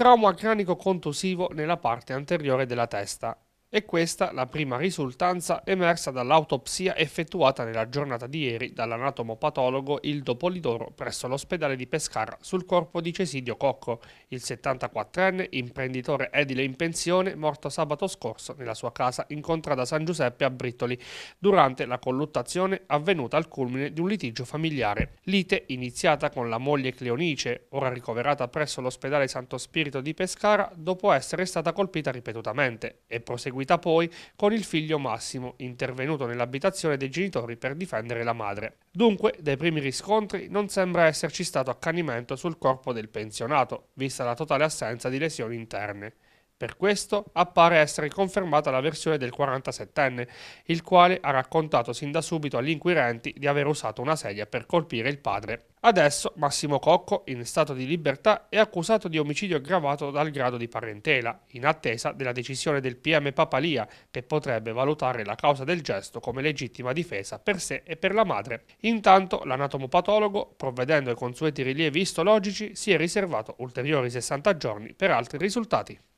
trauma cranico contusivo nella parte anteriore della testa. È questa la prima risultanza emersa dall'autopsia effettuata nella giornata di ieri dall'anatomopatologo il Dopolidoro presso l'ospedale di Pescara sul corpo di Cesidio Cocco, il 74enne imprenditore edile in pensione morto sabato scorso nella sua casa incontrata contrada San Giuseppe a Brittoli durante la colluttazione avvenuta al culmine di un litigio familiare. Lite iniziata con la moglie Cleonice, ora ricoverata presso l'ospedale Santo Spirito di Pescara dopo essere stata colpita ripetutamente e proseguita seguita poi con il figlio Massimo, intervenuto nell'abitazione dei genitori per difendere la madre. Dunque, dai primi riscontri non sembra esserci stato accanimento sul corpo del pensionato, vista la totale assenza di lesioni interne. Per questo appare essere confermata la versione del 47enne, il quale ha raccontato sin da subito agli inquirenti di aver usato una sedia per colpire il padre. Adesso Massimo Cocco, in stato di libertà, è accusato di omicidio aggravato dal grado di parentela, in attesa della decisione del PM Papalia, che potrebbe valutare la causa del gesto come legittima difesa per sé e per la madre. Intanto l'anatomopatologo, provvedendo ai consueti rilievi istologici, si è riservato ulteriori 60 giorni per altri risultati.